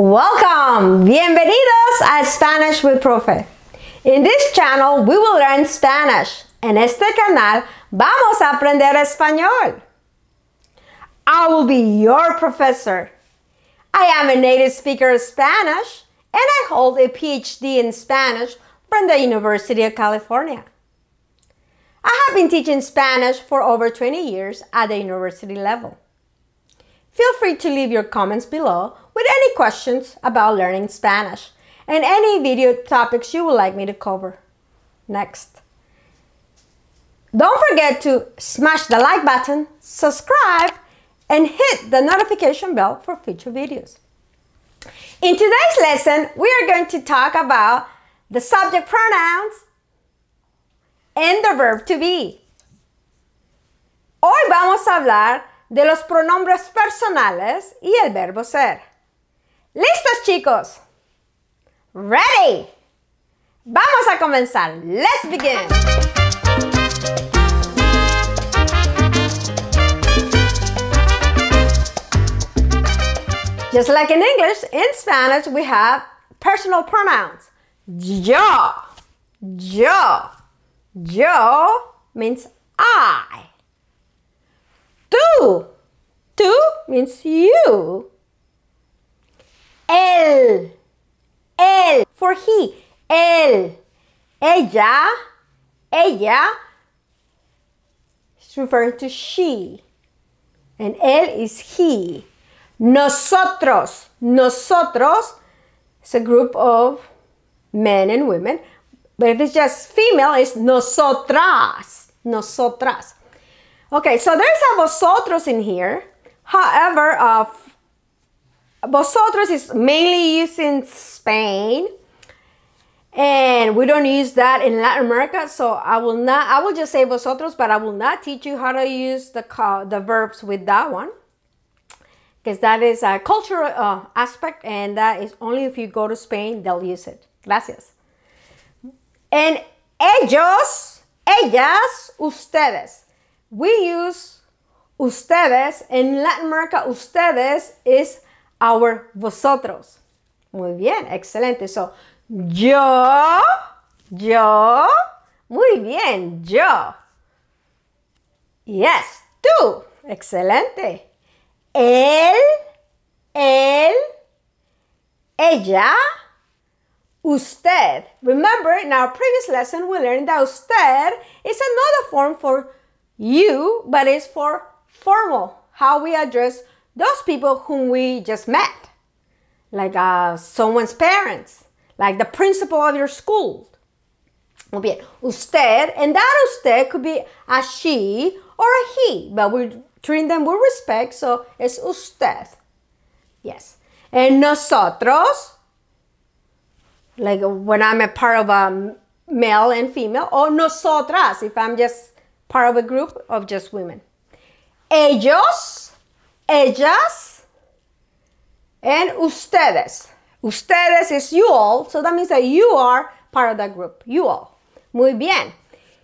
Welcome! Bienvenidos a Spanish with Profe. In this channel, we will learn Spanish. En este canal, vamos a aprender español. I will be your professor. I am a native speaker of Spanish and I hold a PhD in Spanish from the University of California. I have been teaching Spanish for over 20 years at the university level. Feel free to leave your comments below with any questions about learning Spanish and any video topics you would like me to cover. Next. Don't forget to smash the like button, subscribe, and hit the notification bell for future videos. In today's lesson, we are going to talk about the subject pronouns and the verb to be. Hoy vamos a hablar de los pronombres personales y el verbo ser. ¿Listos chicos? Ready? Vamos a comenzar. Let's begin. Just like in English, in Spanish we have personal pronouns. Yo, yo, yo means I. Tú, tú means you él, él. For he, él, ella, ella. It's referring to she. And él is he. Nosotros, nosotros. It's a group of men and women. But if it's just female, it's nosotras, nosotras. Okay, so there's a vosotros in here. However, uh, vosotros is mainly used in Spain and we don't use that in Latin America. So I will not, I will just say vosotros, but I will not teach you how to use the, the verbs with that one because that is a cultural uh, aspect and that is only if you go to Spain, they'll use it. Gracias. And ellos, ellas, ustedes. We use ustedes in Latin America. Ustedes is our, vosotros. Muy bien, excelente. So, yo, yo. Muy bien, yo. Yes, tú. Excelente. Él, él, ella, usted. Remember, in our previous lesson, we learned that usted is another form for you, but it's for formal, how we address those people whom we just met, like uh, someone's parents, like the principal of your school. Muy bien. Usted, and that usted could be a she or a he, but we treat them with respect, so it's usted. Yes. And nosotros, like when I'm a part of a male and female, or nosotras, if I'm just part of a group of just women. Ellos, ellas, and ustedes. Ustedes is you all, so that means that you are part of that group, you all. Muy bien.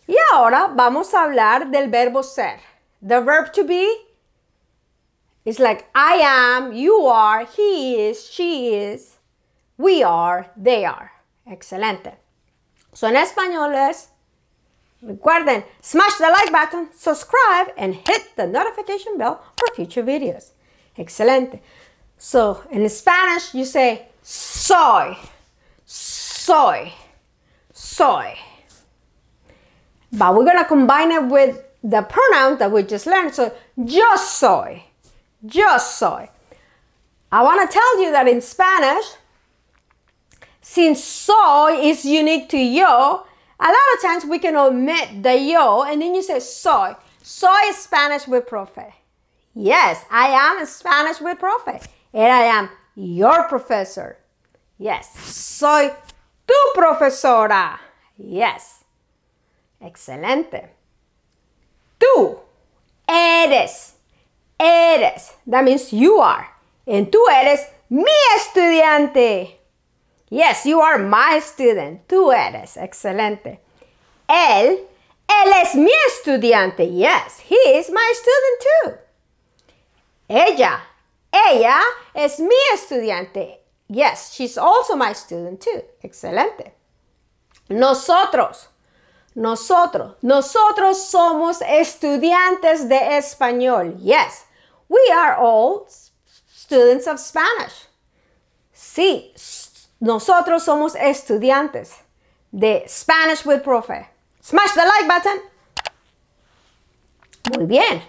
Y ahora vamos a hablar del verbo ser. The verb to be is like I am, you are, he is, she is, we are, they are. Excelente. So en español es Recuerden, smash the like button, subscribe, and hit the notification bell for future videos. Excelente. So, in Spanish, you say soy, soy, soy. But we're going to combine it with the pronoun that we just learned. So, yo soy, yo soy. I want to tell you that in Spanish, since soy is unique to yo, a lot of times we can omit the yo and then you say soy. Soy is Spanish with profe. Yes, I am a Spanish with profe. And I am your professor. Yes, soy tu profesora. Yes. Excelente. Tú eres. Eres. That means you are. And tú eres mi estudiante. Yes, you are my student. Tú eres. Excelente. Él, él es mi estudiante. Yes, he is my student too. Ella, ella es mi estudiante. Yes, she's also my student too. Excelente. Nosotros, nosotros, nosotros somos estudiantes de español. Yes, we are all students of Spanish. Sí, Nosotros somos estudiantes de Spanish with Profe. Smash the like button. Muy bien.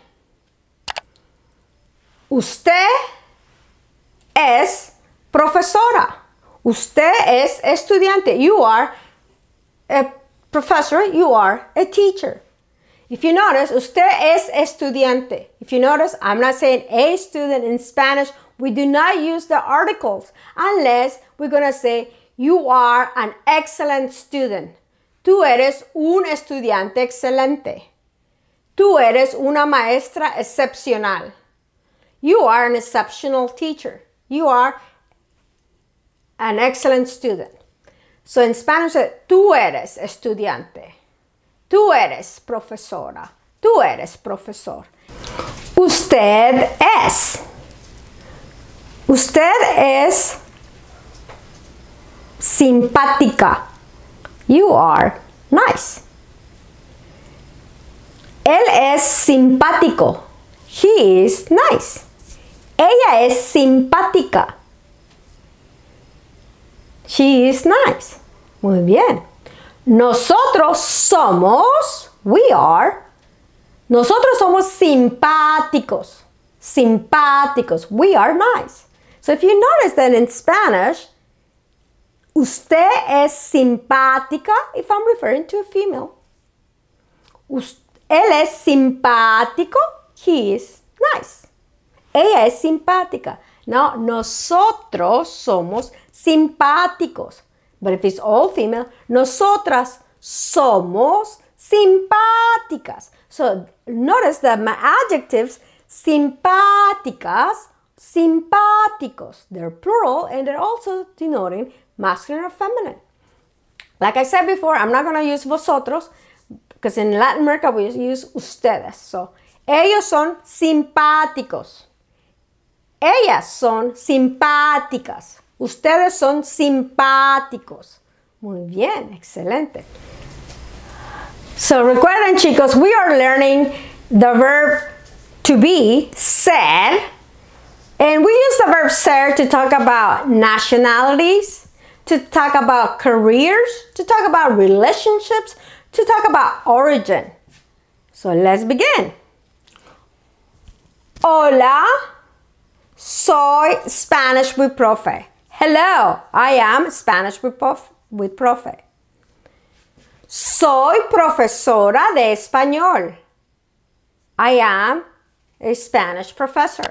Usted es profesora. Usted es estudiante. You are a professor. You are a teacher. If you notice, usted es estudiante. If you notice, I'm not saying a student in Spanish. We do not use the articles unless we're going to say, you are an excellent student. Tú eres un estudiante excelente. Tú eres una maestra excepcional. You are an exceptional teacher. You are an excellent student. So in Spanish, tú eres estudiante. Tú eres profesora. Tú eres profesor. Usted es. Usted es simpática. You are nice. Él es simpático. He is nice. Ella es simpática. She is nice. Muy bien. Nosotros somos, we are, nosotros somos simpáticos. Simpáticos. We are nice. So if you notice that in Spanish, Usted es simpática, if I'm referring to a female. él es simpático, he is nice. Ella es simpática. No, nosotros somos simpáticos. But if it's all female, nosotras somos simpáticas. So, notice that my adjectives, simpáticas, simpáticos. They're plural and they're also denoting masculine or feminine. Like I said before, I'm not going to use vosotros because in Latin America we use ustedes. So, ellos son simpáticos. Ellas son simpáticas. Ustedes son simpáticos. Muy bien, excelente. So, recuerden, chicos, we are learning the verb to be, ser, and we use the verb ser to talk about nationalities, to talk about careers, to talk about relationships, to talk about origin. So let's begin. Hola, soy Spanish with profe. Hello, I am Spanish with, prof with profe. Soy profesora de español. I am a Spanish professor.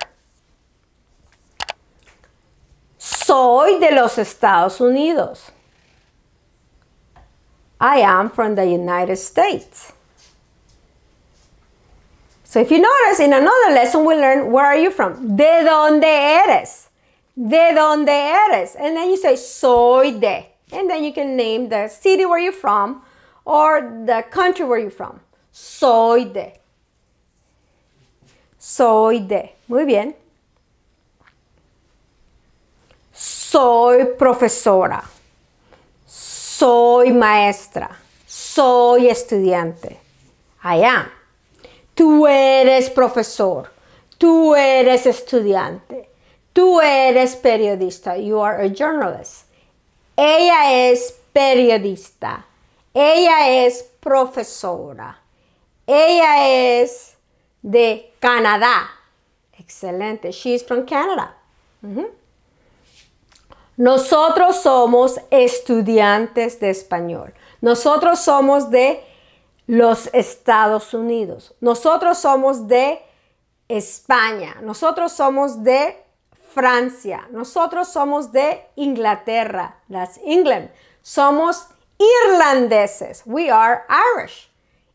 soy de los Estados Unidos. I am from the United States. So if you notice, in another lesson we learn, where are you from? ¿De dónde eres? ¿De dónde eres? And then you say, soy de. And then you can name the city where you're from or the country where you're from. Soy de. Soy de. Muy bien soy profesora, soy maestra, soy estudiante. I am. Tú eres profesor, tú eres estudiante, tú eres periodista. You are a journalist. Ella es periodista, ella es profesora, ella es de Canadá. Excelente. is from Canada. Mm-hmm. Nosotros somos estudiantes de español. Nosotros somos de los Estados Unidos. Nosotros somos de España. Nosotros somos de Francia. Nosotros somos de Inglaterra. That's England. Somos irlandeses. We are Irish.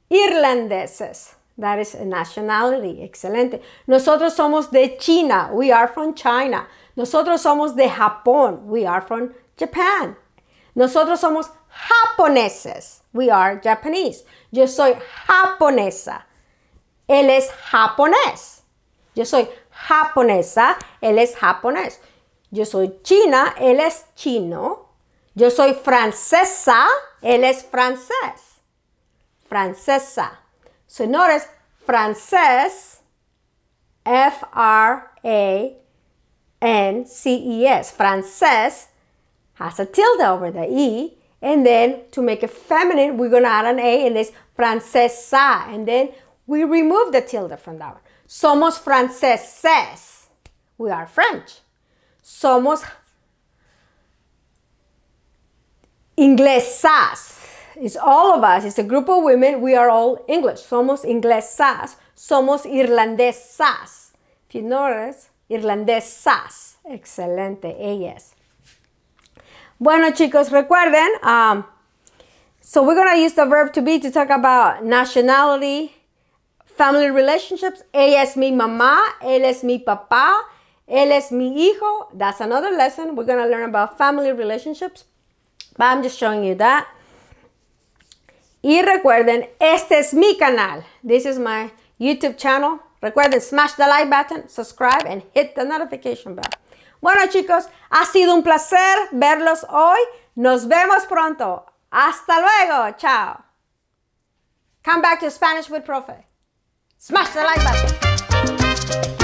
Irlandeses. That is a nationality. Excelente. Nosotros somos de China. We are from China. Nosotros somos de Japón. We are from Japan. Nosotros somos japoneses. We are Japanese. Yo soy japonesa. Él es japonés. Yo soy japonesa. Él es japonés. Yo soy china. Él es chino. Yo soy francesa. Él es francés. Francesa. Señores, francés. F-R-A and CES. Frances has a tilde over the E. And then to make it feminine, we're going to add an A and it's francesa. And then we remove the tilde from that one. Somos franceses. We are French. Somos inglesas. It's all of us. It's a group of women. We are all English. Somos inglesas. Somos irlandesas. If you notice, irlandesas. Excelente, ellas. Bueno, chicos, recuerden, um, so we're going to use the verb to be to talk about nationality, family relationships. Ella es mi mamá, él es mi papá, él es mi hijo. That's another lesson. We're going to learn about family relationships, but I'm just showing you that. Y recuerden, este es mi canal. This is my YouTube channel. Recuerden, smash the like button, subscribe and hit the notification bell. Bueno chicos, ha sido un placer verlos hoy. Nos vemos pronto. Hasta luego. Chao. Come back to Spanish with Profe. Smash the like button.